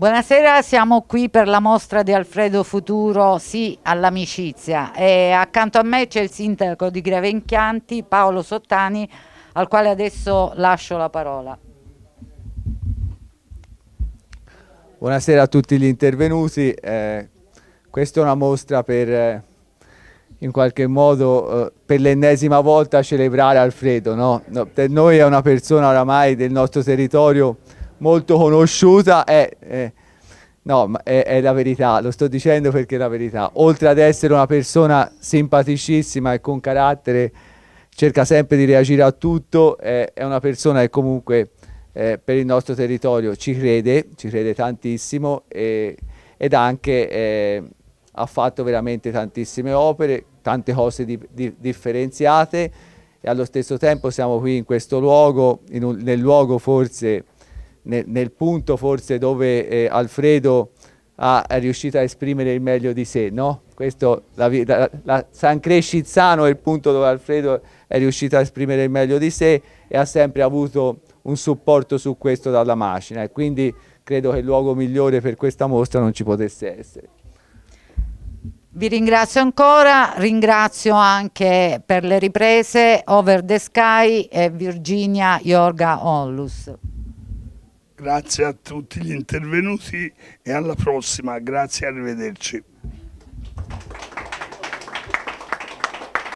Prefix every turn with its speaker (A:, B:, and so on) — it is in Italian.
A: Buonasera, siamo qui per la mostra di Alfredo Futuro, sì all'amicizia. accanto a me c'è il sindaco di Gravenchianti, Paolo Sottani, al quale adesso lascio la parola.
B: Buonasera a tutti gli intervenuti. Eh, questa è una mostra per, eh, in qualche modo, eh, per l'ennesima volta celebrare Alfredo. No? No, per noi è una persona oramai del nostro territorio molto conosciuta è... è No, è, è, la verità, lo sto dicendo perché è la verità. Oltre ad essere una persona simpaticissima e con carattere, cerca sempre di reagire a tutto, è, è una persona che comunque eh, per il nostro territorio ci crede, ci crede tantissimo e, ed anche eh, ha fatto veramente tantissime opere, tante cose di, di, differenziate e allo stesso tempo siamo qui in questo luogo, in un, nel luogo forse nel, nel punto forse dove eh, Alfredo ha, è riuscito a esprimere il meglio di sé, no? Questo, la, la, la San Crescizzano è il punto dove Alfredo è riuscito a esprimere il meglio di sé e ha sempre avuto un supporto su questo dalla macina e quindi credo che il luogo migliore per questa mostra non ci potesse essere.
A: Vi ringrazio ancora, ringrazio anche per le riprese Over the Sky e Virginia Iorga Onlus.
C: Grazie a tutti gli intervenuti e alla prossima, grazie, arrivederci.